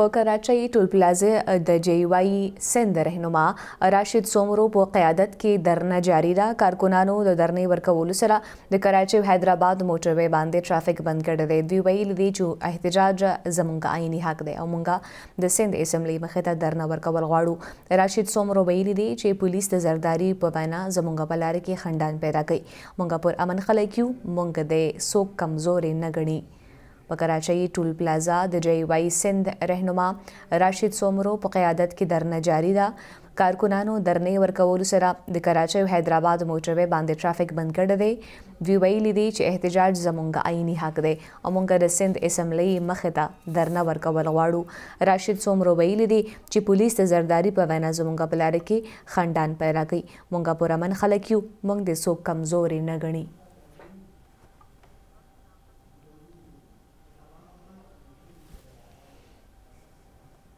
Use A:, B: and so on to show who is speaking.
A: په کراچۍ ټول پلازا د جی واي سند رهنما راشد سومرو په قیادت کې درنه جاری را کارکونانو د درنې ورکولو سره د کراچۍ او حیدرآباد موټر وې باندې ټرافیک بند کړی دی دوی ویل دي چې احتجاج زمونږ آئینی حق دی او مونږه د سند اسمبلی مخې ته درنه ورکول غواړو راشد سومرو ویل دي چې پولیس د زرداری په وینا زمونږ بلار کې خندان پیدا کړي مونږ پر امن خلک یو مونږ د سو کمزورې نه غني په کراچۍ ټول پلازا د جی واي سند رهنما راشد سومرو په قیادت کې درنه جاری ده کارکونانو درنې ورکول سره د کراچۍ او حیدرآباد موټروي باندې ټرافیک بند کړی دی دوی ویلي دي چې احتجاج زمونږ آئینی حق دی او مونږ د سند اسمبلی مخې ته درنه ورکول غواړو راشد سومرو ویلي دي چې پولیس د زرداری په وینا زمونږ په لار کې خندان پیدا کوي مونږ پرمن خلک یو مونږ د څوک کمزوري نه ګڼي